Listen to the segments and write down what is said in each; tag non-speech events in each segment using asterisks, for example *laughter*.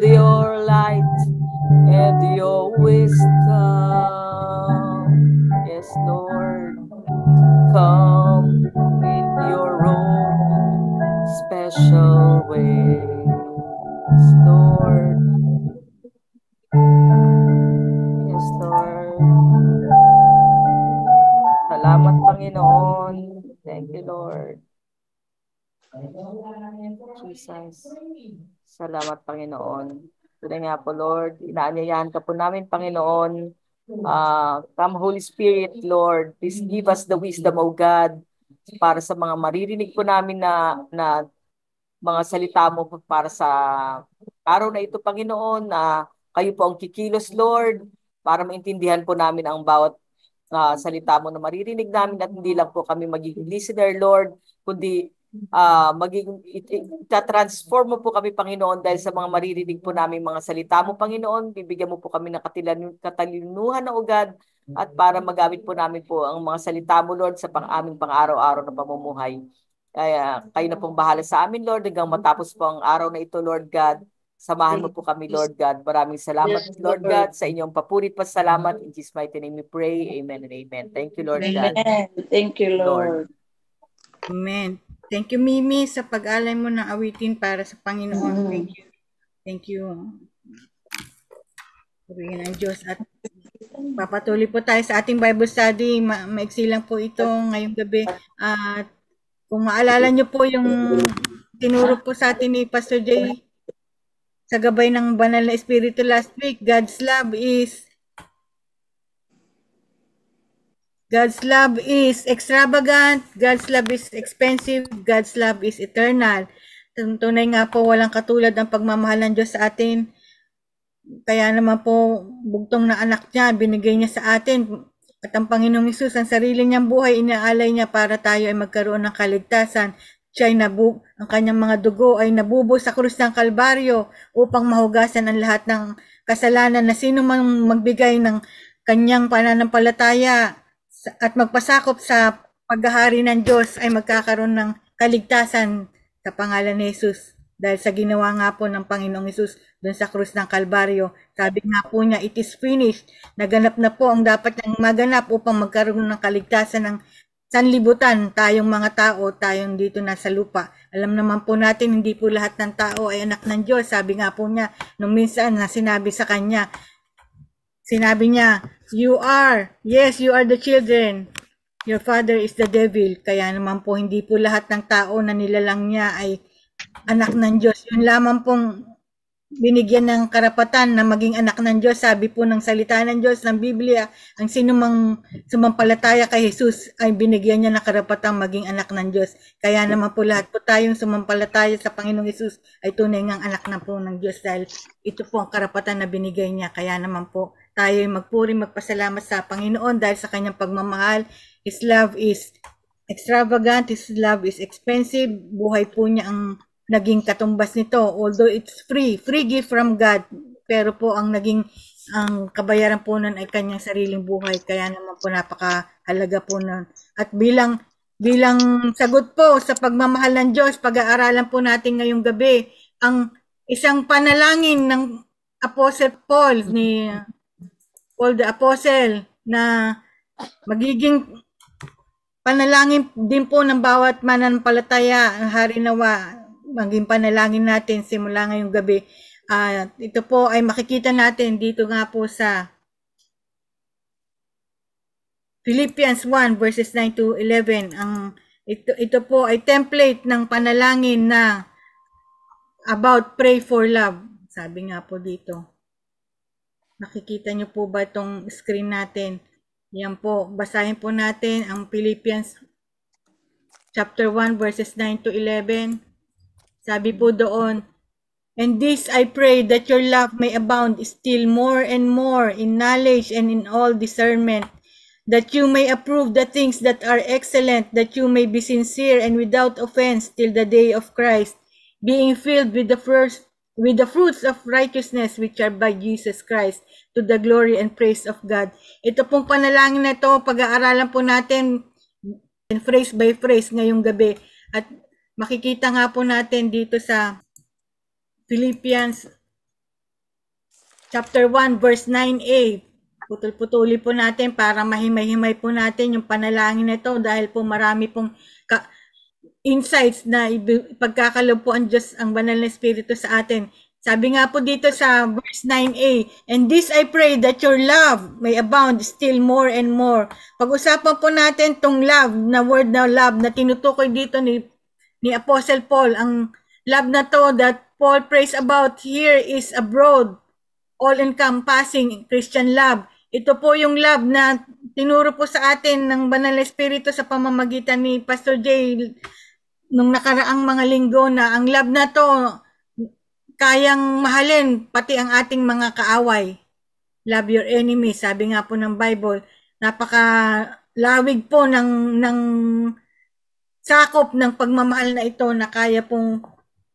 with your light. Salamat, Panginoon. Tunay nga po, Lord, inaanyayahan ka po namin, Panginoon. Uh, come, Holy Spirit, Lord, please give us the wisdom, O God, para sa mga maririnig po namin na, na mga salita mo para sa araw na ito, Panginoon, na uh, kayo po ang kikilos, Lord, para maintindihan po namin ang bawat uh, salita mo na maririnig namin at hindi lang po kami magiging listener, Lord, kundi uh, magiging itatransform mo po kami Panginoon dahil sa mga maririnig po namin mga salita mo Panginoon bibigyan mo po kami ng katilan, katalinuhan na ugad at mm-hmm. para magamit po namin po ang mga salita mo Lord sa pang aming pang-araw-araw na pamumuhay kaya kayo na pong bahala sa amin Lord hanggang mm-hmm. matapos po ang araw na ito Lord God Samahan mo po kami, Lord God. Maraming salamat, yes, Lord God, sa inyong papurit pa salamat. Mm-hmm. In Jesus' mighty name we pray. Amen and amen. Thank you, Lord amen. God. Thank you, Lord. Lord. Amen. Thank you, Mimi, sa pag-alay mo ng awitin para sa Panginoon. mm Thank you. Thank you. Purihin ang Diyos. At papatuloy po tayo sa ating Bible study. Ma- maiksi lang po ito ngayong gabi. At kung maalala niyo po yung tinuro po sa atin ni Pastor Jay sa gabay ng banal na espiritu last week, God's love is God's love is extravagant, God's love is expensive, God's love is eternal. Tunay nga po walang katulad ng pagmamahal ng Diyos sa atin. Kaya naman po bugtong na anak niya, binigay niya sa atin. At ang Panginoong Isus, ang sarili niyang buhay, inaalay niya para tayo ay magkaroon ng kaligtasan. Siya ay nabu ang kanyang mga dugo ay nabubo sa krus ng Kalbaryo upang mahugasan ang lahat ng kasalanan na sino mang magbigay ng kanyang pananampalataya at magpasakop sa paghahari ng Diyos ay magkakaroon ng kaligtasan sa pangalan ni Jesus. Dahil sa ginawa nga po ng Panginoong Isus doon sa krus ng Kalbaryo, sabi nga po niya, it is finished. Naganap na po ang dapat niyang maganap upang magkaroon ng kaligtasan ng sanlibutan tayong mga tao, tayong dito nasa lupa. Alam naman po natin, hindi po lahat ng tao ay anak ng Diyos. Sabi nga po niya, nung minsan na sinabi sa kanya, Sinabi niya, you are, yes, you are the children. Your father is the devil. Kaya naman po, hindi po lahat ng tao na nilalang niya ay anak ng Diyos. Yun lamang pong binigyan ng karapatan na maging anak ng Diyos. Sabi po ng salita ng Diyos, ng Biblia, ang sinumang sumampalataya kay Jesus ay binigyan niya ng karapatan maging anak ng Diyos. Kaya naman po lahat po tayong sumampalataya sa Panginoong Jesus ay tunay ngang anak na po ng Diyos dahil ito po ang karapatan na binigay niya. Kaya naman po tayo ay magpuri, magpasalamat sa Panginoon dahil sa kanyang pagmamahal. His love is extravagant, His love is expensive. Buhay po niya ang naging katumbas nito. Although it's free, free gift from God, pero po ang naging ang kabayaran po nun ay kanyang sariling buhay. Kaya naman po napakahalaga po nun. At bilang bilang sagot po sa pagmamahal ng Diyos, pag-aaralan po natin ngayong gabi ang isang panalangin ng Apostle Paul ni Paul the Apostle na magiging panalangin din po ng bawat mananampalataya ang hari nawa maging panalangin natin simula ngayong gabi. Uh, ito po ay makikita natin dito nga po sa Philippians 1 verses 9 to 11. Ang ito ito po ay template ng panalangin na about pray for love. Sabi nga po dito. Nakikita niyo po ba itong screen natin? Yan po, basahin po natin ang Philippians chapter 1 verses 9 to 11. Sabi po doon, And this I pray that your love may abound still more and more in knowledge and in all discernment, that you may approve the things that are excellent, that you may be sincere and without offense till the day of Christ, being filled with the first with the fruits of righteousness which are by Jesus Christ to the glory and praise of God. Ito pong panalangin na ito, pag-aaralan po natin phrase by phrase ngayong gabi. At makikita nga po natin dito sa Philippians chapter 1 verse 9a. Putol-putuli po natin para mahimay-himay po natin yung panalangin na ito dahil po marami pong ka- insights na pagkakalob po ang Diyos, ang banal na Espiritu sa atin. Sabi nga po dito sa verse 9a, And this I pray that your love may abound still more and more. Pag-usapan po natin tong love, na word na love na tinutukoy dito ni, ni Apostle Paul. Ang love na to that Paul prays about here is a broad, all-encompassing Christian love. Ito po yung love na tinuro po sa atin ng Banal Espiritu sa pamamagitan ni Pastor Jay nung nakaraang mga linggo na ang love na to kayang mahalin pati ang ating mga kaaway. Love your enemy, sabi nga po ng Bible. Napaka lawig po ng ng sakop ng pagmamahal na ito na kaya pong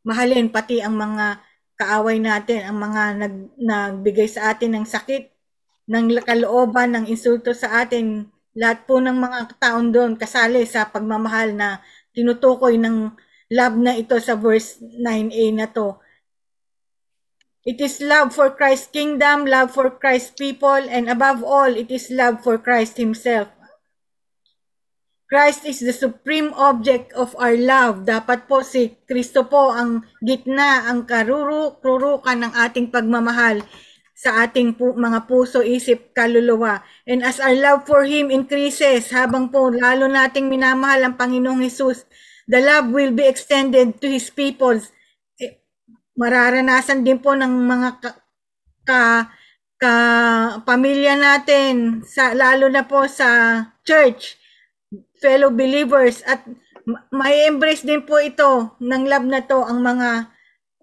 mahalin pati ang mga kaaway natin, ang mga nag, nagbigay sa atin ng sakit, ng kalooban, ng insulto sa atin, lahat po ng mga taon doon kasali sa pagmamahal na tinutukoy ng love na ito sa verse 9a na to. It is love for Christ's kingdom, love for Christ's people, and above all, it is love for Christ himself. Christ is the supreme object of our love. Dapat po si Kristo po ang gitna, ang karurukan ng ating pagmamahal sa ating pu- mga puso, isip, kaluluwa. And as our love for Him increases, habang po lalo nating minamahal ang Panginoong Hesus, the love will be extended to His peoples mararanasan din po ng mga ka, ka, ka pamilya natin sa lalo na po sa church fellow believers at may embrace din po ito ng love na to ang mga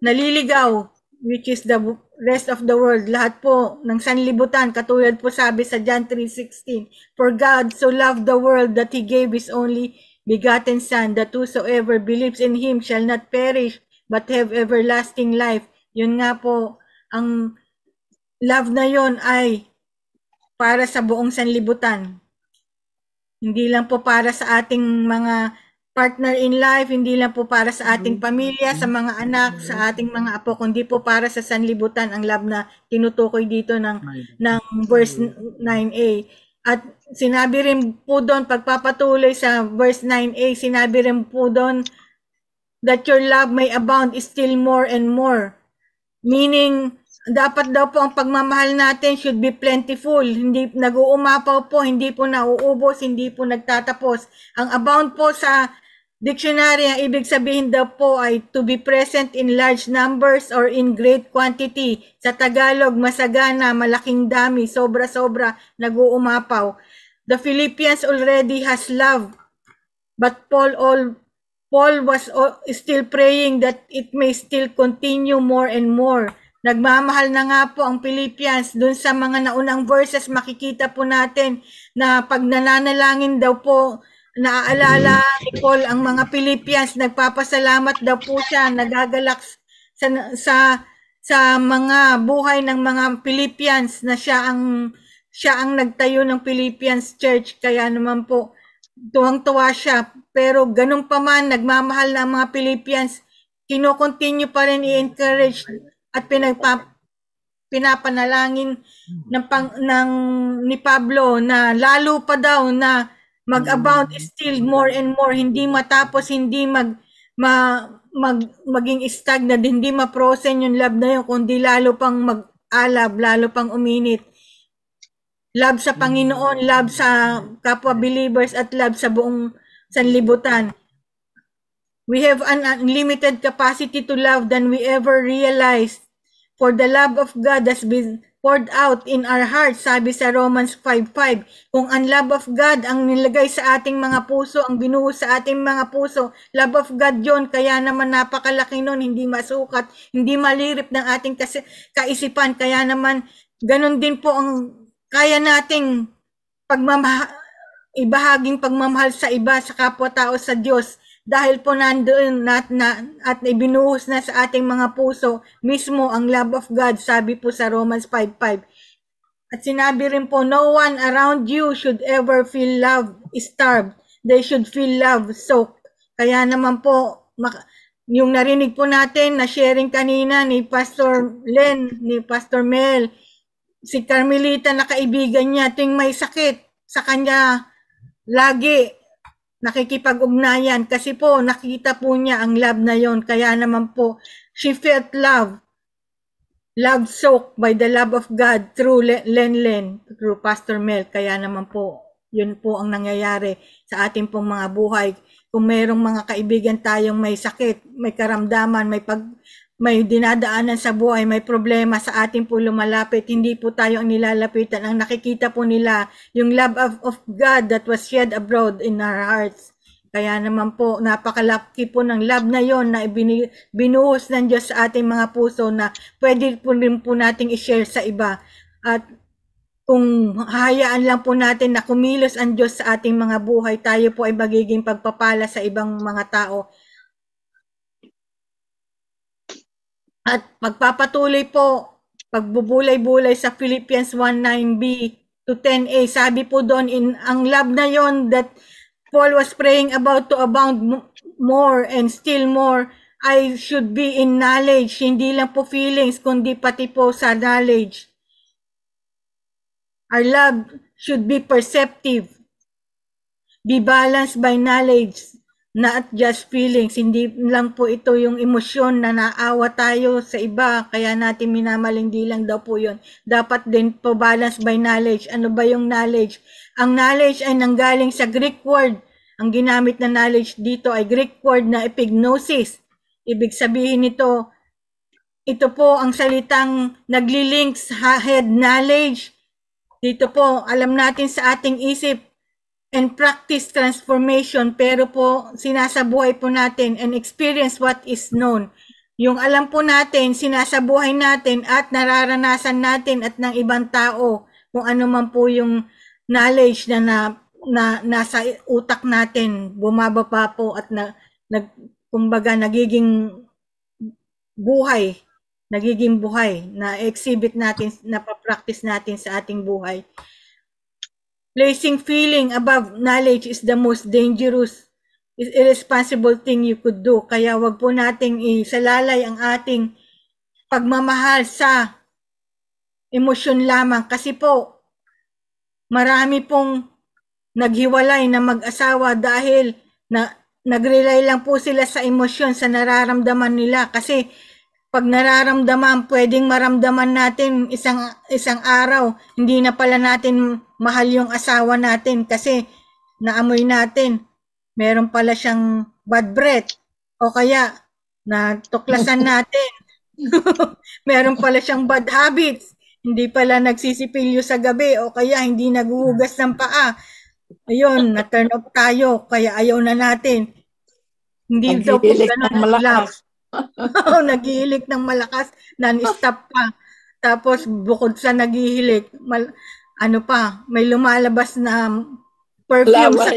naliligaw which is the rest of the world lahat po ng sanlibutan katulad po sabi sa John 3:16 for God so loved the world that he gave his only begotten son that whosoever believes in him shall not perish but have everlasting life. Yun nga po, ang love na yon ay para sa buong sanlibutan. Hindi lang po para sa ating mga partner in life, hindi lang po para sa ating mm-hmm. pamilya, sa mga anak, sa mm-hmm. ating mga apo, kundi po para sa sanlibutan ang love na tinutukoy dito ng ng verse 9a. At sinabi rin po doon pagpapatuloy sa verse 9a, sinabi rin po doon that your love may abound still more and more. Meaning, dapat daw po ang pagmamahal natin should be plentiful. Hindi nag-uumapaw po, hindi po nauubos, hindi po nagtatapos. Ang abound po sa dictionary, ang ibig sabihin daw po ay to be present in large numbers or in great quantity. Sa Tagalog, masagana, malaking dami, sobra-sobra, nag-uumapaw. The Philippians already has love, but Paul all Paul was still praying that it may still continue more and more. Nagmamahal na nga po ang Philippians. Doon sa mga naunang verses, makikita po natin na pag nananalangin daw po, naaalala ni Paul ang mga Philippians. Nagpapasalamat daw po siya, nagagalak sa, sa, sa mga buhay ng mga Philippians na siya ang, siya ang nagtayo ng Philippians Church. Kaya naman po, tuwang-tuwa siya pero ganun pa man, nagmamahal na ang mga Philippians, kinokontinue pa rin i-encourage at pinagpa, pinapanalangin ng, pang, ng, ni Pablo na lalo pa daw na mag-abound still more and more, hindi matapos, hindi mag, ma, mag, maging stagnant, hindi maprosen yung love na yun, kundi lalo pang mag-alab, lalo pang uminit. Love sa Panginoon, love sa kapwa believers at love sa buong sanlibutan. We have an unlimited capacity to love than we ever realized. For the love of God has been poured out in our hearts, sabi sa Romans 5.5. Kung ang love of God ang nilagay sa ating mga puso, ang binuhos sa ating mga puso, love of God yon kaya naman napakalaki nun, hindi masukat, hindi malirip ng ating kaisipan, kaya naman ganun din po ang kaya nating pagmamahal ibahaging pagmamahal sa iba, sa kapwa-tao, sa Diyos. Dahil po nandoon na, na, at ibinuhos na sa ating mga puso mismo ang love of God, sabi po sa Romans 5.5. At sinabi rin po, no one around you should ever feel love starved. They should feel love soaked. Kaya naman po, yung narinig po natin na sharing kanina ni Pastor Len, ni Pastor Mel, si Carmelita na kaibigan niya ting may sakit sa kanya lagi nakikipag-ugnayan kasi po nakita po niya ang love na yon kaya naman po she felt love love soaked by the love of God through Lenlen through Pastor Mel kaya naman po yun po ang nangyayari sa ating pong mga buhay kung mayroong mga kaibigan tayong may sakit, may karamdaman, may pag may dinadaanan sa buhay, may problema sa ating po lumalapit, hindi po tayo ang nilalapitan. Ang nakikita po nila, yung love of, of God that was shed abroad in our hearts. Kaya naman po, napakalaki po ng love na yon na binuhos ng Diyos sa ating mga puso na pwede po rin po nating i-share sa iba. At kung hayaan lang po natin na kumilos ang Diyos sa ating mga buhay, tayo po ay magiging pagpapala sa ibang mga tao At magpapatuloy po pagbubulay-bulay sa Philippians 19b to 10a. Sabi po doon, in, ang love na yon that Paul was praying about to abound more and still more, I should be in knowledge. Hindi lang po feelings, kundi pati po sa knowledge. Our love should be perceptive, be balanced by knowledge, not just feelings. Hindi lang po ito yung emosyon na naawa tayo sa iba, kaya natin minamaling di lang daw po yun. Dapat din po balance by knowledge. Ano ba yung knowledge? Ang knowledge ay nanggaling sa Greek word. Ang ginamit na knowledge dito ay Greek word na epignosis. Ibig sabihin nito, ito po ang salitang naglilinks head knowledge. Dito po, alam natin sa ating isip and practice transformation pero po sinasabuhay po natin and experience what is known. Yung alam po natin, sinasabuhay natin at nararanasan natin at ng ibang tao kung ano man po yung knowledge na, na, na nasa utak natin, bumaba pa po at na, nag, kumbaga nagiging buhay, nagiging buhay na exhibit natin, napapractice natin sa ating buhay. Placing feeling above knowledge is the most dangerous irresponsible thing you could do. Kaya wag po nating isalalay ang ating pagmamahal sa emosyon lamang. Kasi po, marami pong naghiwalay na mag-asawa dahil na nag lang po sila sa emosyon, sa nararamdaman nila. Kasi pag nararamdaman, pwedeng maramdaman natin isang isang araw, hindi na pala natin mahal yung asawa natin kasi naamoy natin, meron pala siyang bad breath o kaya natuklasan *laughs* natin. *laughs* meron pala siyang bad habits, hindi pala nagsisipilyo sa gabi o kaya hindi naguhugas ng paa. Ayun, na-turn off tayo, kaya ayaw na natin. Hindi daw po ganun *laughs* oh, nagihilik ng malakas, non-stop pa. Tapos bukod sa naghihilik, mal- ano pa, may lumalabas na perfume sa,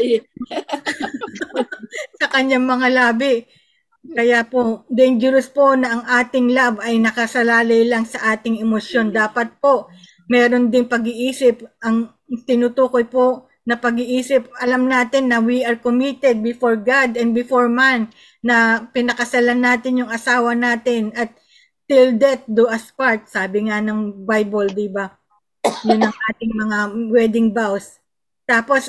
*laughs* sa kanyang mga labi. Kaya po, dangerous po na ang ating love ay nakasalalay lang sa ating emosyon. Dapat po, meron din pag-iisip. Ang tinutukoy po na pag-iisip, alam natin na we are committed before God and before man na pinakasalan natin yung asawa natin at till death do us part, sabi nga ng Bible, di ba? Yun ang ating mga wedding vows. Tapos,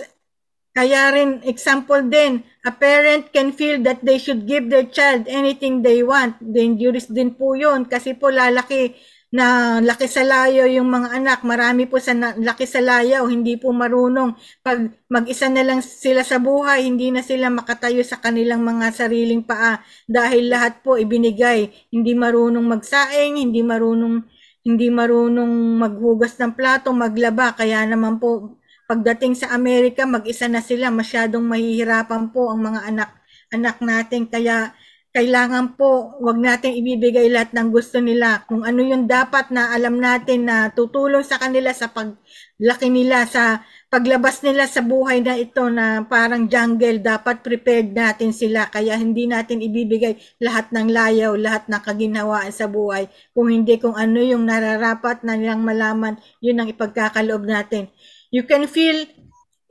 kaya rin, example din, a parent can feel that they should give their child anything they want. Dangerous din po yun kasi po lalaki na laki sa layo yung mga anak, marami po sa na, laki sa layo, hindi po marunong. Pag mag-isa na lang sila sa buhay, hindi na sila makatayo sa kanilang mga sariling paa dahil lahat po ibinigay. Hindi marunong magsaing, hindi marunong hindi marunong maghugas ng plato, maglaba, kaya naman po pagdating sa Amerika, mag-isa na sila, masyadong mahihirapan po ang mga anak anak natin kaya kailangan po wag nating ibibigay lahat ng gusto nila. Kung ano yung dapat na alam natin na tutulong sa kanila sa paglaki nila, sa paglabas nila sa buhay na ito na parang jungle, dapat prepared natin sila. Kaya hindi natin ibibigay lahat ng layaw, lahat ng kaginawaan sa buhay. Kung hindi kung ano yung nararapat na nilang malaman, yun ang ipagkakaloob natin. You can feel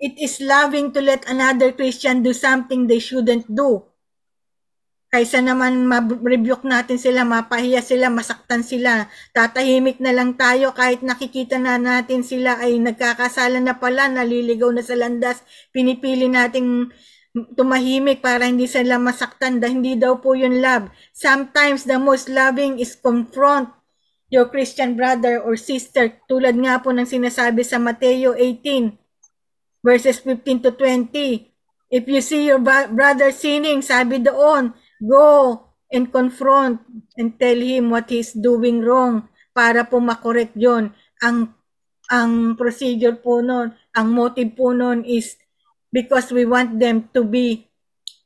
it is loving to let another Christian do something they shouldn't do Kaysa naman ma-rebuke natin sila, mapahiya sila, masaktan sila, tatahimik na lang tayo kahit nakikita na natin sila ay nagkakasala na pala, naliligaw na sa landas, pinipili nating tumahimik para hindi sila masaktan dahil hindi daw po yun love. Sometimes the most loving is confront your Christian brother or sister tulad nga po ng sinasabi sa Mateo 18 verses 15 to 20. If you see your brother sinning, sabi doon, Go and confront and tell him what he's doing wrong para po makorek yon ang ang procedure po noon ang motive po noon is because we want them to be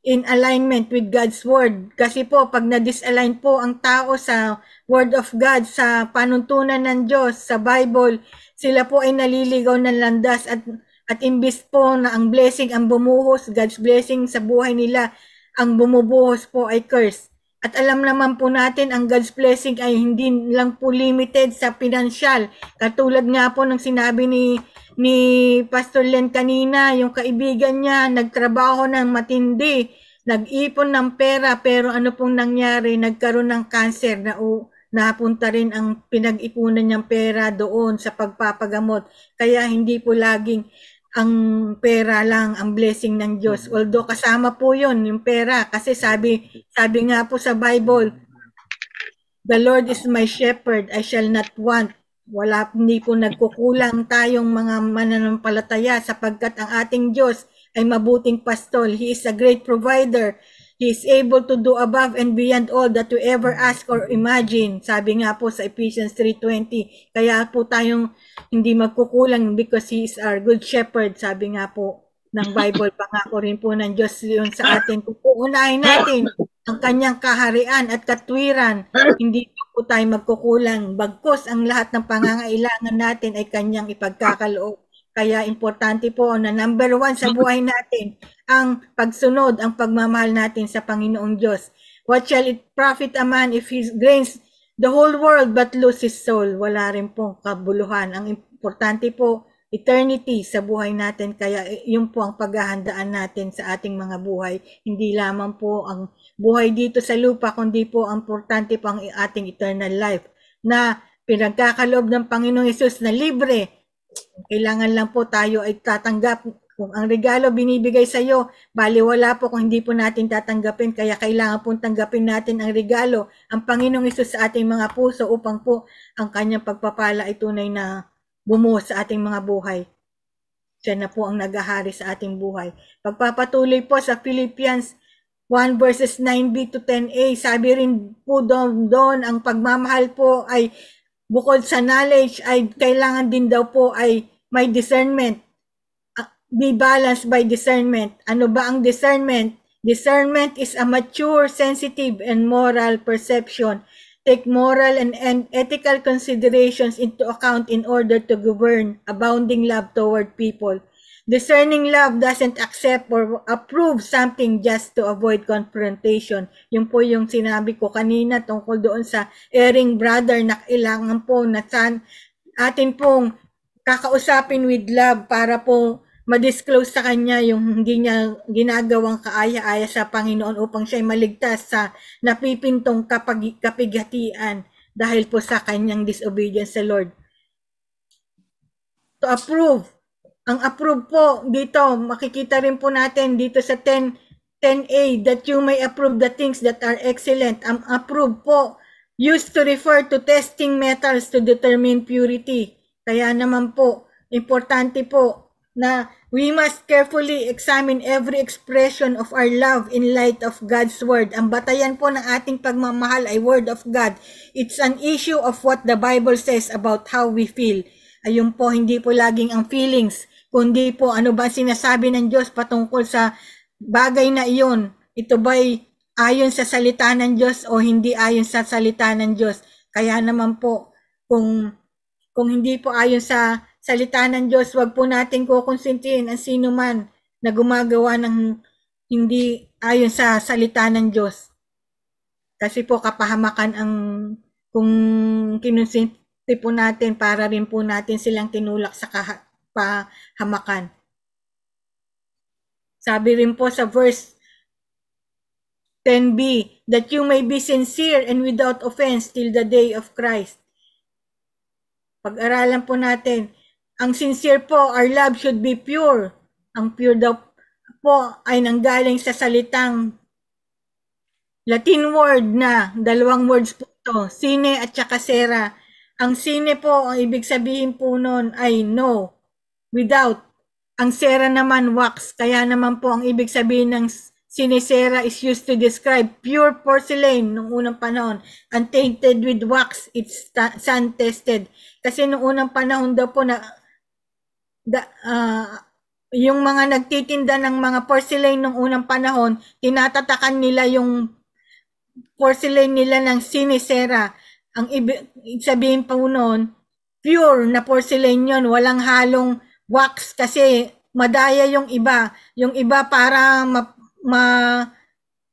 in alignment with God's word kasi po pag na-disalign po ang tao sa word of God sa panuntunan ng Diyos sa Bible sila po ay naliligaw ng landas at at imbis po na ang blessing ang bumuhos God's blessing sa buhay nila ang bumubuhos po ay curse. At alam naman po natin ang God's blessing ay hindi lang po limited sa pinansyal. Katulad nga po ng sinabi ni ni Pastor Len kanina, yung kaibigan niya nagtrabaho ng matindi, nag-ipon ng pera pero ano pong nangyari? Nagkaroon ng cancer na o napunta rin ang pinag-ipunan niyang pera doon sa pagpapagamot. Kaya hindi po laging ang pera lang ang blessing ng Diyos. Mm-hmm. Although kasama po 'yon, yung pera kasi sabi sabi nga po sa Bible, The Lord is my shepherd, I shall not want. Wala hindi po nagkukulang tayong mga mananampalataya sapagkat ang ating Diyos ay mabuting pastol. He is a great provider. He is able to do above and beyond all that we ever ask or imagine. Sabi nga po sa Ephesians 3.20. Kaya po tayong hindi magkukulang because He is our good shepherd. Sabi nga po ng Bible, *laughs* pangako rin po ng Diyos yun sa atin. Kung natin ang kanyang kaharian at katwiran, hindi po tayo magkukulang. Bagkos ang lahat ng pangangailangan natin ay kanyang ipagkakaloob. Kaya importante po na number one sa buhay natin ang pagsunod, ang pagmamahal natin sa Panginoong Diyos. What shall it profit a man if he gains the whole world but lose his soul? Wala rin pong kabuluhan. Ang importante po, eternity sa buhay natin. Kaya eh, yun po ang paghahandaan natin sa ating mga buhay. Hindi lamang po ang buhay dito sa lupa, kundi po ang importante po ang ating eternal life na pinagkakaloob ng Panginoong Yesus na libre. Kailangan lang po tayo ay tatanggap kung ang regalo binibigay sa iyo, baliwala po kung hindi po natin tatanggapin. Kaya kailangan po tanggapin natin ang regalo, ang Panginoong Isus sa ating mga puso upang po ang kanyang pagpapala ay tunay na bumuo sa ating mga buhay. Siya na po ang nagahari sa ating buhay. Pagpapatuloy po sa Philippians 1 verses 9b to 10a, sabi rin po doon, doon ang pagmamahal po ay bukod sa knowledge ay kailangan din daw po ay may discernment be balanced by discernment. Ano ba ang discernment? Discernment is a mature, sensitive, and moral perception. Take moral and, and ethical considerations into account in order to govern abounding love toward people. Discerning love doesn't accept or approve something just to avoid confrontation. Yung po yung sinabi ko kanina tungkol doon sa erring brother na kailangan po na san, atin pong kakausapin with love para po ma-disclose sa kanya yung hindi niya ginagawang kaaya-aya sa Panginoon upang siya ay maligtas sa napipintong kapag, kapigatian dahil po sa kanyang disobedience sa Lord. To approve. Ang approve po dito, makikita rin po natin dito sa 10 10a that you may approve the things that are excellent. Ang approve po used to refer to testing metals to determine purity. Kaya naman po, importante po na we must carefully examine every expression of our love in light of God's Word. Ang batayan po ng ating pagmamahal ay Word of God. It's an issue of what the Bible says about how we feel. Ayun po, hindi po laging ang feelings, kundi po ano ba sinasabi ng Diyos patungkol sa bagay na iyon. Ito ba'y ayon sa salita ng Diyos o hindi ayon sa salita ng Diyos? Kaya naman po, kung, kung hindi po ayon sa salita ng Diyos, wag po natin kukonsintin ang sino man na gumagawa ng hindi ayon sa salita ng Diyos. Kasi po kapahamakan ang kung kinonsinti po natin para rin po natin silang tinulak sa kapahamakan. Sabi rin po sa verse 10b, that you may be sincere and without offense till the day of Christ. Pag-aralan po natin, ang sincere po, our love should be pure. Ang pure daw po ay nanggaling sa salitang Latin word na, dalawang words po ito, sine at saka sera. Ang sine po, ang ibig sabihin po noon ay no, without. Ang sera naman wax, kaya naman po ang ibig sabihin ng sinisera is used to describe pure porcelain nung unang panahon, untainted with wax, it's sun-tested. Kasi nung unang panahon daw po na da, uh, yung mga nagtitinda ng mga porcelain nung unang panahon, tinatatakan nila yung porcelain nila ng sinisera. Ang ibig sabihin po noon, pure na porcelain yon walang halong wax kasi madaya yung iba. Yung iba para ma, ma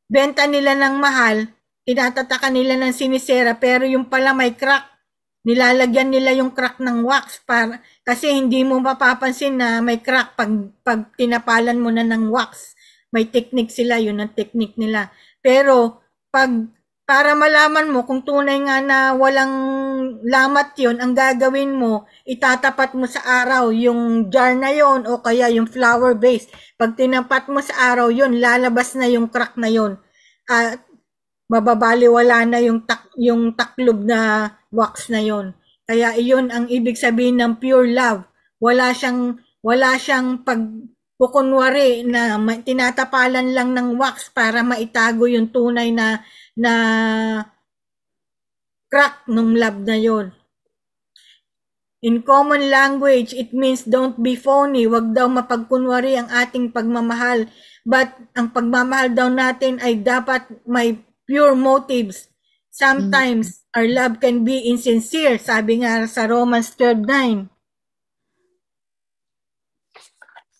benta nila ng mahal, tinatatakan nila ng sinisera pero yung pala may crack nilalagyan nila yung crack ng wax para kasi hindi mo mapapansin na may crack pag, pag tinapalan mo na ng wax. May technique sila, yun ang technique nila. Pero pag para malaman mo kung tunay nga na walang lamat yon ang gagawin mo, itatapat mo sa araw yung jar na yon o kaya yung flower base. Pag tinapat mo sa araw yon lalabas na yung crack na yon at mababaliwala na yung tak yung taklob na wax na yon kaya iyon ang ibig sabihin ng pure love. Wala siyang wala siyang pagkukunwari na tinatapalan lang ng wax para maitago yung tunay na na crack ng love na yon. In common language, it means don't be phony. Huwag daw mapagkunwari ang ating pagmamahal. But ang pagmamahal daw natin ay dapat may pure motives. Sometimes, mm-hmm Our love can be insincere, sabi nga sa Romans 12.9.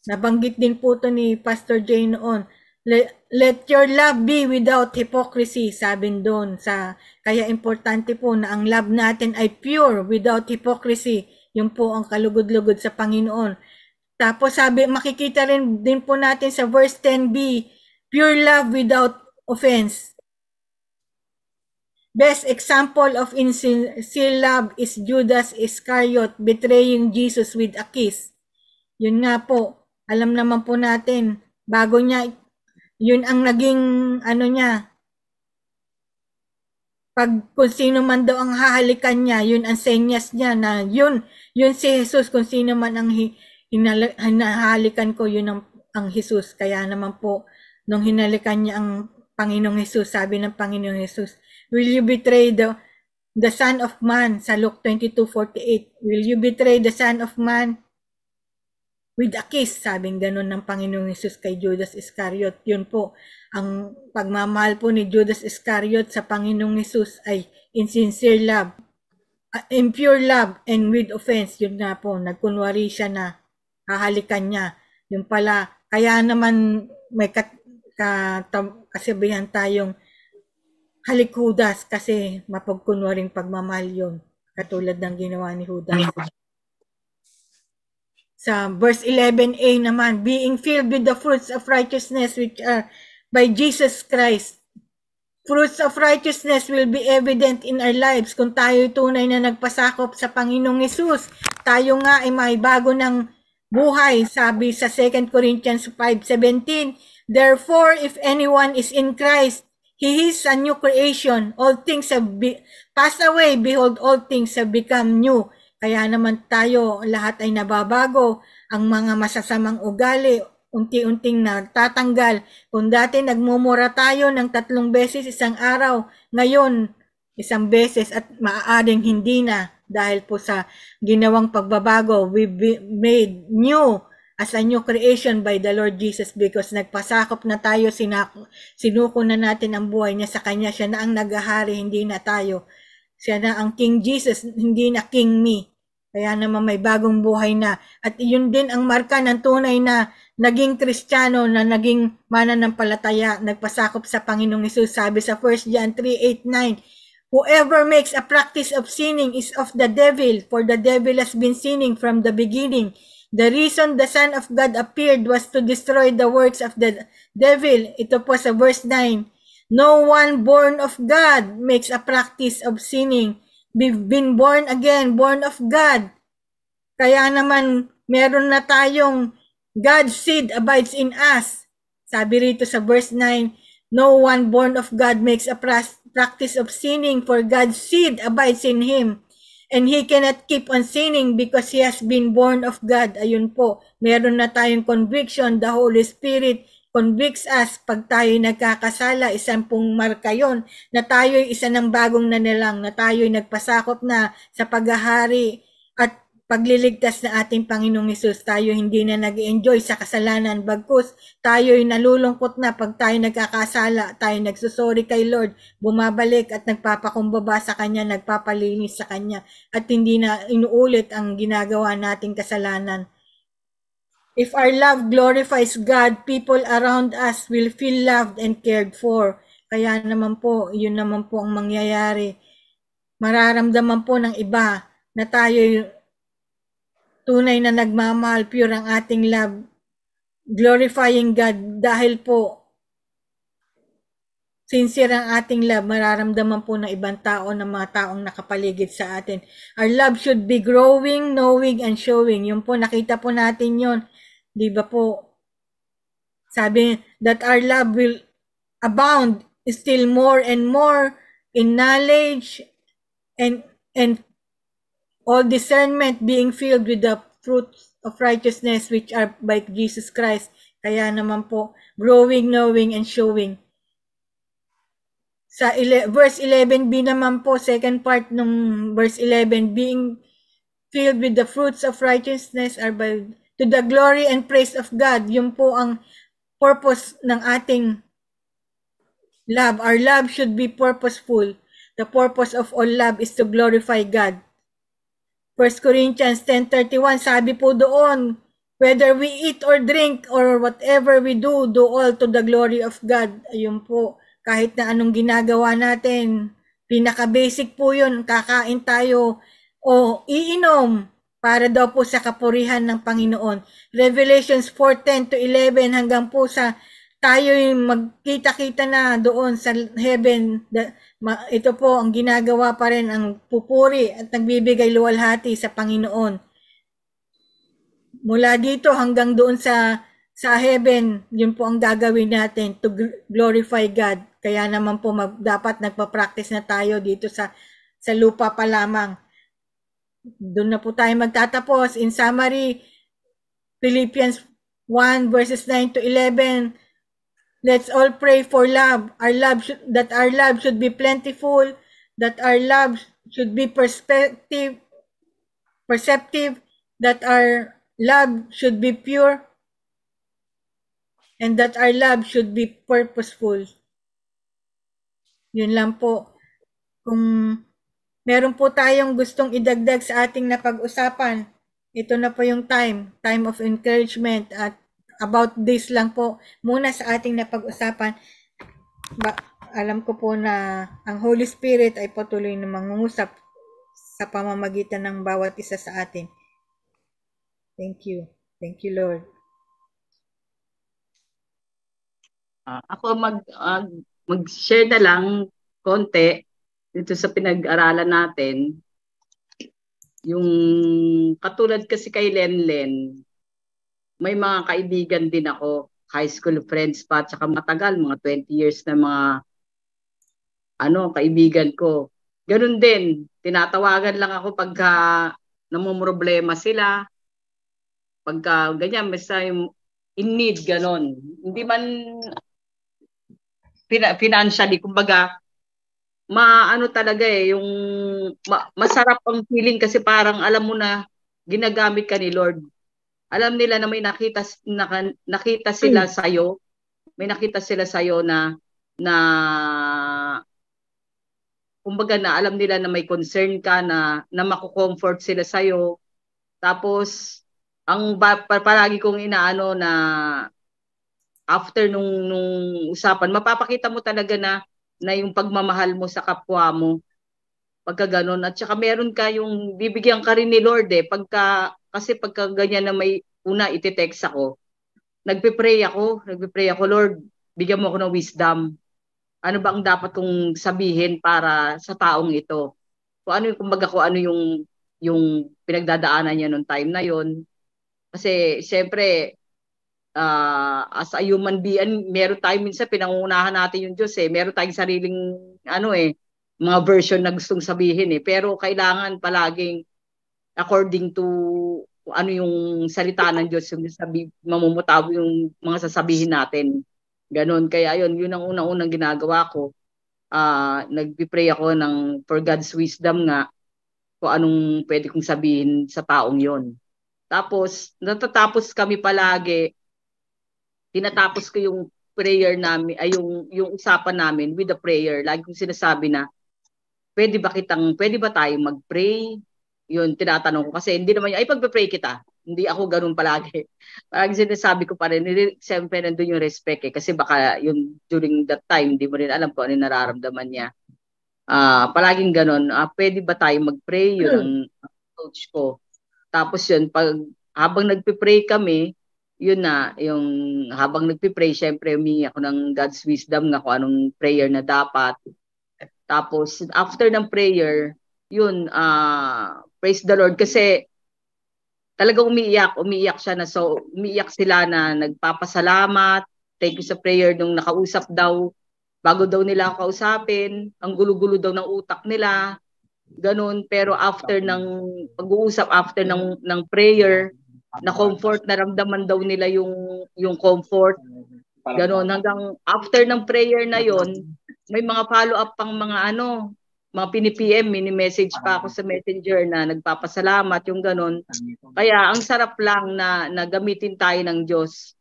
Nabanggit din po to ni Pastor Jane noon. Let, let your love be without hypocrisy, sabi doon. Sa, kaya importante po na ang love natin ay pure, without hypocrisy. Yung po ang kalugod-lugod sa Panginoon. Tapos sabi, makikita rin din po natin sa verse 10b, pure love without offense. Best example of insincere love is Judas Iscariot betraying Jesus with a kiss. Yun nga po, alam naman po natin, bago niya, yun ang naging ano niya, pag kung sino man daw ang hahalikan niya, yun ang senyas niya na yun, yun si Jesus, kung sino man ang hinahalikan ko, yun ang, ang Jesus. Kaya naman po, nung hinalikan niya ang Panginoong Jesus, sabi ng Panginoong Jesus, Will you betray the, the Son of Man? Sa Luke 22.48. Will you betray the Son of Man? With a kiss, sabing ganun ng Panginoong Yesus kay Judas Iscariot. Yun po, ang pagmamahal po ni Judas Iscariot sa Panginoong Yesus ay insincere love, uh, ah, impure love, and with offense. Yun nga po, nagkunwari siya na hahalikan niya. Yung pala, kaya naman may kat, ka, tab, kasabihan tayong halik kasi mapagkunwaring pagmamahal yun. Katulad ng ginawa ni Judas. Sa verse 11a naman, being filled with the fruits of righteousness which are by Jesus Christ. Fruits of righteousness will be evident in our lives kung tayo tunay na nagpasakop sa Panginoong Yesus. Tayo nga ay may bago ng buhay, sabi sa 2 Corinthians 5.17. Therefore, if anyone is in Christ, He is a new creation. All things have be, passed away. Behold, all things have become new. Kaya naman tayo lahat ay nababago. Ang mga masasamang ugali, unti-unting natatanggal. Kung dati nagmumura tayo ng tatlong beses isang araw, ngayon isang beses at maaaring hindi na dahil po sa ginawang pagbabago. We made new as a new creation by the Lord Jesus because nagpasakop na tayo, sinako, sinuko na natin ang buhay niya sa Kanya. Siya na ang nagahari, hindi na tayo. Siya na ang King Jesus, hindi na King me. Kaya naman may bagong buhay na. At yun din ang marka ng tunay na naging kristyano, na naging mananampalataya, nagpasakop sa Panginoong Isus. Sabi sa 1 John 3, 8, 9, Whoever makes a practice of sinning is of the devil, for the devil has been sinning from the beginning. The reason the Son of God appeared was to destroy the works of the devil. Ito po sa verse 9. No one born of God makes a practice of sinning. We've been born again, born of God. Kaya naman, meron na tayong God's seed abides in us. Sabi rito sa verse 9, No one born of God makes a practice of sinning, for God's seed abides in him. And he cannot keep on sinning because he has been born of God. Ayun po, meron na tayong conviction. The Holy Spirit convicts us pag tayo nagkakasala, isang pong marka yon na tayo'y isa ng bagong nanilang, na tayo'y nagpasakop na sa paghahari pagliligtas na ating Panginoong Isus, tayo hindi na nag enjoy sa kasalanan, bagkus tayo'y nalulungkot na pag tayo nagkakasala, tayo nagsusori kay Lord, bumabalik at nagpapakumbaba sa Kanya, nagpapalinis sa Kanya, at hindi na inuulit ang ginagawa nating kasalanan. If our love glorifies God, people around us will feel loved and cared for. Kaya naman po, yun naman po ang mangyayari. Mararamdaman po ng iba na tayo Tunay na nagmamahal, pure ang ating love. Glorifying God dahil po sincere ang ating love, mararamdaman po ng ibang tao, ng mga taong nakapaligid sa atin. Our love should be growing, knowing, and showing. Yun po, nakita po natin yun. Di ba po? Sabi that our love will abound still more and more in knowledge and and all discernment being filled with the fruits of righteousness which are by Jesus Christ. Kaya naman po, growing, knowing, and showing. Sa ele- verse 11b naman po, second part ng verse 11, being filled with the fruits of righteousness are by to the glory and praise of God. Yun po ang purpose ng ating love. Our love should be purposeful. The purpose of all love is to glorify God. 1 Corinthians 10.31, sabi po doon, whether we eat or drink or whatever we do, do all to the glory of God. Ayun po, kahit na anong ginagawa natin, pinaka-basic po yun, kakain tayo o iinom para daw po sa kapurihan ng Panginoon. Revelations 4.10 to 11 hanggang po sa tayo magkita-kita na doon sa heaven. Ito po ang ginagawa pa rin ang pupuri at nagbibigay luwalhati sa Panginoon. Mula dito hanggang doon sa sa heaven, yun po ang gagawin natin to glorify God. Kaya naman po mag, dapat nagpa-practice na tayo dito sa sa lupa pa lamang. Doon na po tayo magtatapos. In summary, Philippians 1 verses 9 to 11, Let's all pray for love. Our love should, that our love should be plentiful, that our love should be perspective, perceptive, that our love should be pure, and that our love should be purposeful. Yun lang po. Kung meron po tayong gustong idagdag sa ating napag-usapan, ito na po yung time, time of encouragement at about this lang po muna sa ating napag-usapan. Ba, alam ko po na ang Holy Spirit ay patuloy na mangungusap sa pamamagitan ng bawat isa sa atin. Thank you. Thank you, Lord. Uh, ako mag uh, mag-share na lang konti dito sa pinag-aralan natin. Yung katulad kasi kay Lenlen, may mga kaibigan din ako, high school friends pa, saka matagal, mga 20 years na mga ano, kaibigan ko. Ganun din, tinatawagan lang ako pagka namumroblema sila, pagka ganyan, basta yung in need, ganun. Hindi man financially, kumbaga, maano talaga eh, yung ma- masarap ang feeling kasi parang alam mo na ginagamit ka ni Lord alam nila na may nakita na, nakita sila hmm. sa iyo may nakita sila sa iyo na na kumbaga na alam nila na may concern ka na na mako-comfort sila sa iyo tapos ang palagi kong inaano na after nung nung usapan mapapakita mo talaga na na yung pagmamahal mo sa kapwa mo Pagka ganun. At saka meron ka yung bibigyan ka rin ni Lord eh. Pagka, kasi pagka ganyan na may una iti-text ako, nagpe-pray ako, nagpe-pray ako, Lord, bigyan mo ako ng wisdom. Ano ba ang dapat kong sabihin para sa taong ito? Kung ano yung, kumbaga, kung ano yung, yung pinagdadaanan niya noong time na yon. Kasi, syempre, uh, as a human being, meron tayo minsan pinangunahan natin yung Diyos eh. Meron tayong sariling, ano eh, mga version na gustong sabihin eh. Pero kailangan palaging according to ano yung salita ng Diyos yung sabi, mamumutawi yung mga sasabihin natin. Ganon. Kaya yun, yun ang unang-unang ginagawa ko. Uh, nagpipray ako ng for God's wisdom nga kung anong pwede kong sabihin sa taong yon. Tapos, natatapos kami palagi, tinatapos ko yung prayer namin, ay yung, yung usapan namin with a prayer. Lagi kong sinasabi na, pwede ba kitang, pwede ba tayo mag-pray? Yun, tinatanong ko kasi hindi naman yung, ay pagpe-pray kita. Hindi ako ganun palagi. *laughs* Parang sinasabi ko pa rin, siyempre nandun yung respect eh, kasi baka yung during that time, hindi mo rin alam kung ano yung nararamdaman niya. Uh, palaging ganun, uh, pwede ba tayo mag-pray? Yun coach ko. Tapos yun, pag, habang nagpe-pray kami, yun na, yung habang nagpe-pray, syempre humingi ako ng God's wisdom nga kung anong prayer na dapat. Tapos after ng prayer, yun uh, praise the Lord kasi talaga umiiyak, umiiyak siya na so umiiyak sila na nagpapasalamat, thank you sa prayer nung nakausap daw bago daw nila kausapin, ang gulo-gulo daw ng utak nila, ganun pero after ng pag-uusap after ng ng prayer, na comfort naramdaman daw nila yung yung comfort. Ganun hanggang after ng prayer na yon, may mga follow-up pang mga ano, mga pini-PM, mini-message pa ako sa messenger na nagpapasalamat, yung ganun. Kaya ang sarap lang na, na gamitin tayo ng Diyos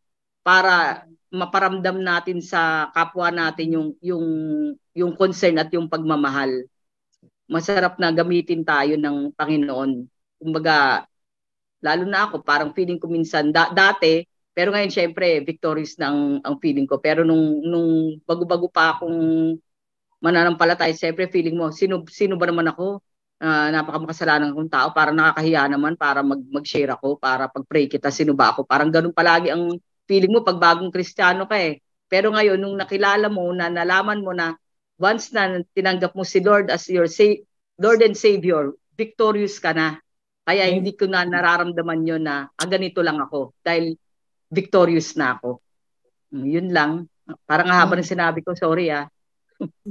para maparamdam natin sa kapwa natin yung yung yung concern at yung pagmamahal. Masarap na gamitin tayo ng Panginoon. Kumbaga lalo na ako parang feeling ko minsan da- dati pero ngayon syempre victorious na ang, ang feeling ko. Pero nung nung bago-bago pa akong mananampalataya, syempre feeling mo sino sino ba naman ako? Uh, napakamakasalanan akong tao para nakakahiya naman para mag mag-share ako para pag-pray kita sino ba ako parang ganun palagi ang feeling mo pag bagong Kristiyano ka eh pero ngayon nung nakilala mo na nalaman mo na once na tinanggap mo si Lord as your sa- Lord and Savior victorious ka na kaya hindi ko na nararamdaman yon na ah, ganito lang ako dahil victorious na ako. Mm, yun lang. Parang haba mm. ng sinabi ko, sorry ah. *laughs*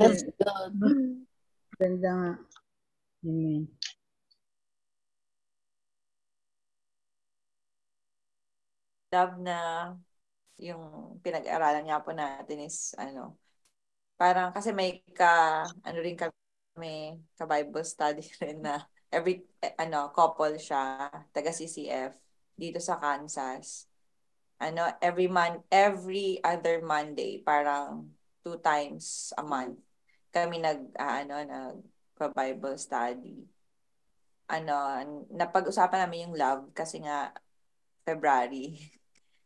That's *laughs* good. Ganda nga. Amen. Mm. Love na yung pinag-aralan nga po natin is ano, parang kasi may ka, ano rin kami, ka-Bible study *laughs* rin na every, eh, ano, couple siya, taga CCF, dito sa Kansas ano, every month, every other Monday, parang two times a month kami nag uh, ano nag Bible study. Ano, napag-usapan namin yung love kasi nga February.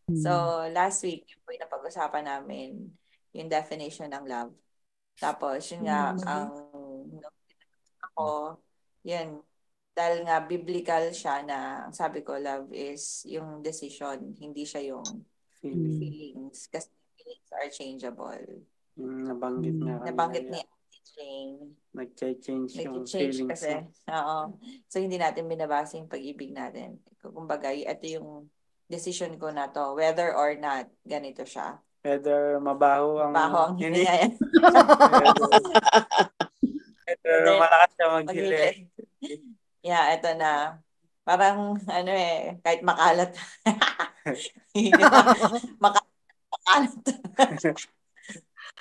Mm-hmm. So, last week po yung napag-usapan namin yung definition ng love. Tapos, yun nga, mm-hmm. ang um, ako, yun, dahil nga biblical siya na sabi ko love is yung decision hindi siya yung feeling. feelings kasi feelings are changeable mm, nabanggit mm, na nabanggit ni Jane nagche-change yung feelings kasi na. oo so hindi natin binabasa yung pag-ibig natin kumbaga ito yung decision ko na to whether or not ganito siya whether mabaho ang mabaho ang hininga *laughs* yan *laughs* whether malakas siya maghilid Yeah, eto na. Parang, ano eh, kahit makalat. *laughs* makalat.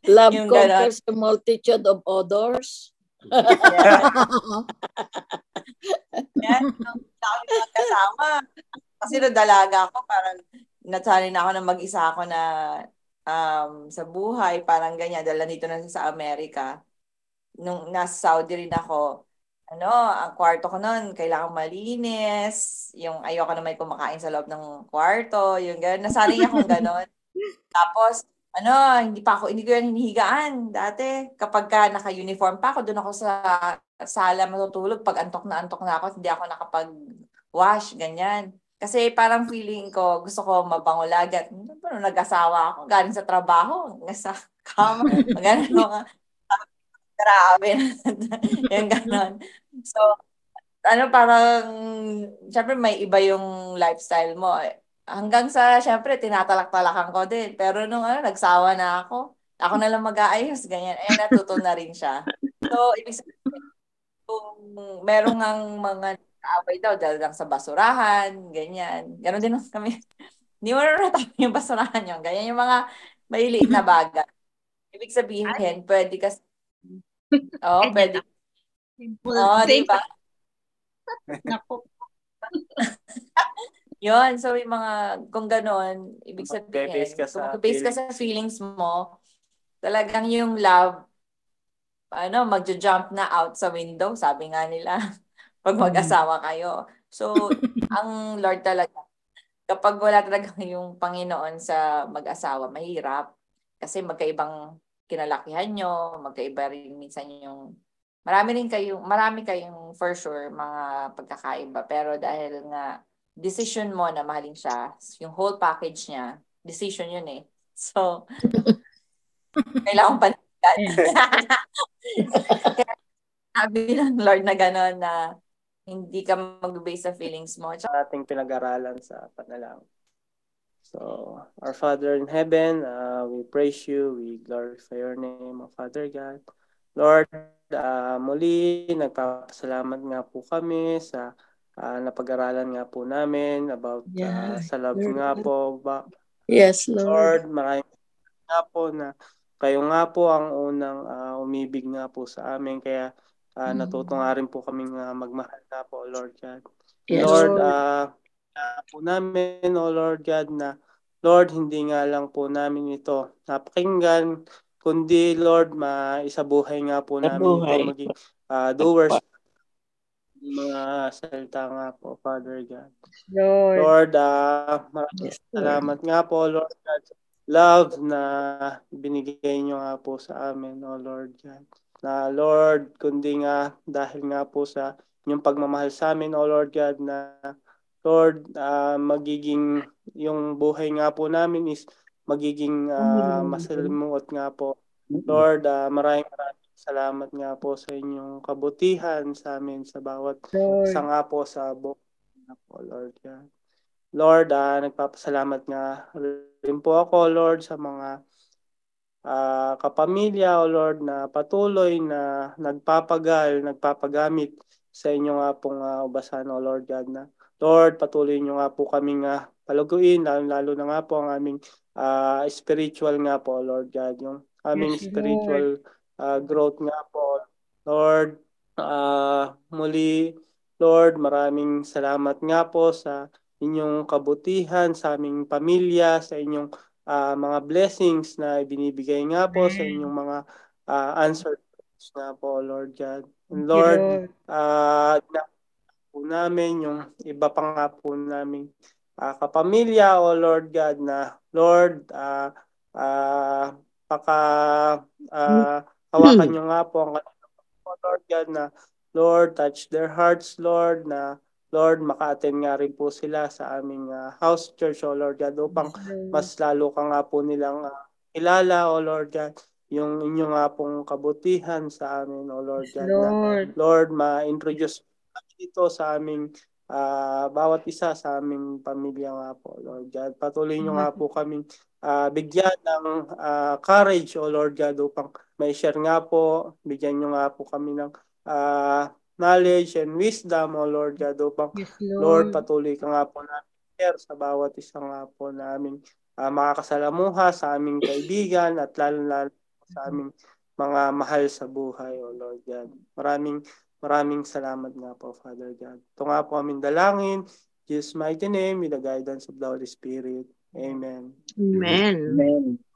Love yung conquers a multitude of odors. *laughs* yeah. Yan, dami mga kasama. Kasi nadalaga ako, parang nasanay na ako na mag-isa ako na um, sa buhay, parang ganyan, dala dito na sa Amerika. Nung nasa Saudi rin ako, ano, ang kwarto ko noon, kailangan malinis, yung ayoko na may kumakain sa loob ng kwarto, yung gano'n. Nasanay akong gano'n. *laughs* Tapos, ano, hindi pa ako, hindi ko yan hinihigaan dati. Kapag ka naka-uniform pa ako, doon ako sa sala matutulog. Pag antok na antok na ako, hindi ako nakapag-wash, ganyan. Kasi parang feeling ko, gusto ko mabango lagat. Paano nag-asawa ako? Galing sa trabaho, hanggang sa kama. *laughs* Ganun Grabe. *laughs* yung ganon. So, ano parang, syempre may iba yung lifestyle mo. Hanggang sa, syempre, tinatalak-talakan ko din. Pero nung ano, nagsawa na ako. Ako na lang mag-aayos, ganyan. Eh, natuto na rin siya. So, ibig sabihin, kung merong ang mga away daw, dahil lang sa basurahan, ganyan. Ganon din kami. *laughs* Hindi mo na natapin yung basurahan yun. Ganyan yung mga maliliit na bagay. Ibig sabihin, Ay. pwede kasi Oo, oh, pwede. Simple. Oo, oh, di ba? Naku. *laughs* Yun, so yung mga, kung gano'n, ibig sabihin, base ka sa kung base ka sa feelings mo, talagang yung love, ano, mag jump na out sa window, sabi nga nila, *laughs* pag mm-hmm. mag-asawa kayo. So, *laughs* ang Lord talaga, kapag wala talaga yung Panginoon sa mag-asawa, mahirap. Kasi magkaibang kinalakihan nyo, magkaiba rin minsan yung marami rin kayong marami kayong for sure mga pagkakaiba pero dahil nga decision mo na mahalin siya, yung whole package niya, decision yun eh. *laughs* So *laughs* kailangan panigan. *laughs* Kaya sabi ng Lord na gano'n na hindi ka mag-base sa feelings mo. Tsaka, ating pinag-aralan sa panalangin. So, our Father in heaven, uh, we praise you, we glorify your name, O Father God. Lord, uh, muli, nagpapasalamat nga po kami sa uh, napag-aralan nga po namin about uh, yeah, sa love Lord. nga po. Ba? Yes, Lord. Lord, maraming nga po na kayo nga po ang unang uh, umibig nga po sa amin. Kaya uh, mm. natuto rin po kami uh, nga magmahal na po, Lord God. Yes, Lord, Lord. Uh, po namin, O Lord God, na Lord, hindi nga lang po namin ito napakinggan, kundi Lord, maisabuhay nga po namin ito maging uh, doers mga salita nga po, Father God. Lord, Lord uh, maraming yes, salamat nga po, Lord God, love na binigay niyo nga po sa amin, O oh Lord God. Na Lord, kundi nga dahil nga po sa inyong pagmamahal sa amin, O oh Lord God, na Lord, uh, magiging yung buhay nga po namin is magiging uh, ah, masalimuot nga po. Lord, uh, maraming maraming salamat nga po sa inyong kabutihan sa amin sa bawat Lord. isa nga po sa buhay po, Lord. Yeah. Lord, uh, nagpapasalamat nga rin po ako, Lord, sa mga uh, kapamilya, O Lord, na patuloy na nagpapagal, nagpapagamit sa inyong nga pong uh, ubasan, O Lord God, na Lord, patuloy niyo nga po kaming uh, paluguin, lalo-lalo na nga po ang aming uh, spiritual nga po, Lord God, yung aming yes, spiritual uh, growth nga po. Lord, uh, muli, Lord, maraming salamat nga po sa inyong kabutihan, sa aming pamilya, sa inyong uh, mga blessings na ibinibigay nga po Amen. sa inyong mga uh, answered prayers nga po, Lord God. Lord, Lord. uh, po namin, yung iba pa nga po namin uh, ah, kapamilya, O oh Lord God, na Lord, uh, ah, uh, ah, paka uh, hawakan hmm. nyo nga po ang O Lord God, na Lord, touch their hearts, Lord, na Lord, maka-attend nga rin po sila sa aming uh, house church, O oh Lord God, upang hmm. mas lalo ka nga po nilang uh, kilala, O oh Lord God, yung inyo nga pong kabutihan sa amin, O oh Lord God. Lord, na, Lord ma-introduce dito sa aming uh, bawat isa sa aming pamilya nga po, Lord God. Patuloy niyo nga mm-hmm. po kaming uh, bigyan ng uh, courage, O oh Lord God, upang may share nga po. Bigyan niyo nga po kami ng uh, knowledge and wisdom, O oh Lord God, upang yes, Lord. Lord, patuloy ka nga po namin share sa bawat isa nga po namin uh, makakasalamuha sa aming kaibigan at lalo-lalo sa mm-hmm. aming mga mahal sa buhay, O oh Lord God. Maraming Maraming salamat nga po, Father God. Ito nga po aming dalangin. Jesus' mighty name, with the guidance of the Holy Spirit. Amen. Amen. Amen.